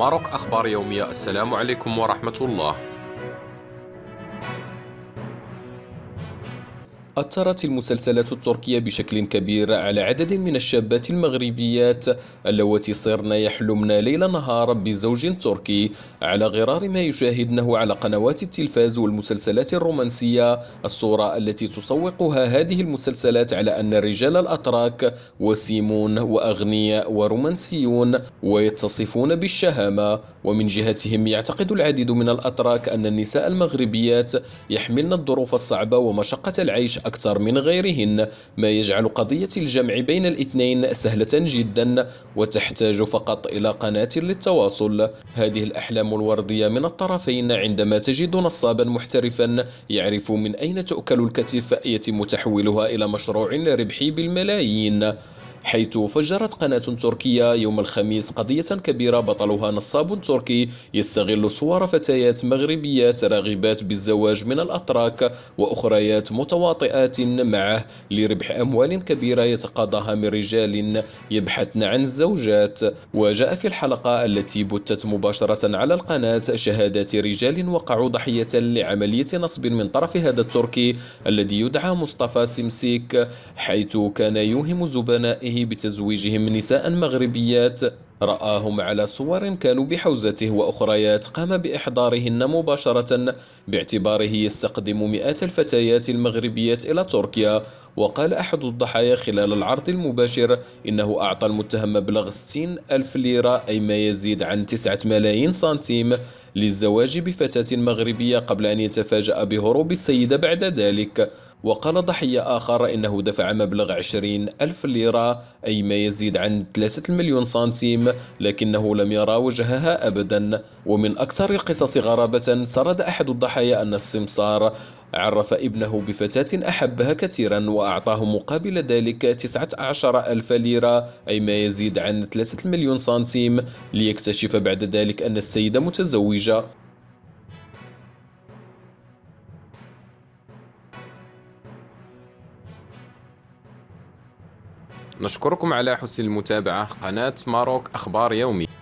ماروك أخبار يومية السلام عليكم ورحمة الله أثرت المسلسلات التركية بشكل كبير على عدد من الشابات المغربيات اللواتي صرن يحلمن ليل نهار بزوج تركي على غرار ما يشاهدنه على قنوات التلفاز والمسلسلات الرومانسية الصورة التي تسوقها هذه المسلسلات على أن الرجال الأتراك وسيمون وأغنياء ورومانسيون ويتصفون بالشهامة ومن جهتهم يعتقد العديد من الأتراك أن النساء المغربيات يحملن الظروف الصعبة ومشقة العيش أكثر من غيرهن ما يجعل قضية الجمع بين الاثنين سهلة جدا وتحتاج فقط إلى قناة للتواصل هذه الأحلام اللحوم الوردية من الطرفين عندما تجد نصابا محترفا يعرف من أين تؤكل الكتف يتم تحويلها إلى مشروع ربحي بالملايين حيث فجرت قناة تركية يوم الخميس قضية كبيرة بطلها نصاب تركي يستغل صور فتيات مغربيات راغبات بالزواج من الأتراك وأخريات متواطئات معه لربح أموال كبيرة يتقاضاها من رجال يبحثن عن الزوجات وجاء في الحلقة التي بثت مباشرة على القناة شهادات رجال وقعوا ضحية لعملية نصب من طرف هذا التركي الذي يدعى مصطفى سمسيك حيث كان يوهم زبنائه بتزويجهم نساء مغربيات رآهم على صور كانوا بحوزته وأخريات قام بإحضارهن مباشرة باعتباره يستقدم مئات الفتيات المغربيات إلى تركيا وقال أحد الضحايا خلال العرض المباشر إنه أعطى المتهم مبلغ 60 ألف ليرة أي ما يزيد عن 9 ملايين سنتيم للزواج بفتاة مغربية قبل أن يتفاجأ بهروب السيدة بعد ذلك وقال ضحية آخر إنه دفع مبلغ 20 ألف ليرة أي ما يزيد عن 3 مليون سنتيم لكنه لم يرى وجهها أبدا ومن أكثر القصص غرابة سرد أحد الضحايا أن السمسار عرف ابنه بفتاة أحبها كثيرا وأعطاه مقابل ذلك عشر ألف ليرة أي ما يزيد عن 3 مليون سنتيم ليكتشف بعد ذلك أن السيدة متزوجة نشكركم على حسن المتابعة قناة ماروك أخبار يومي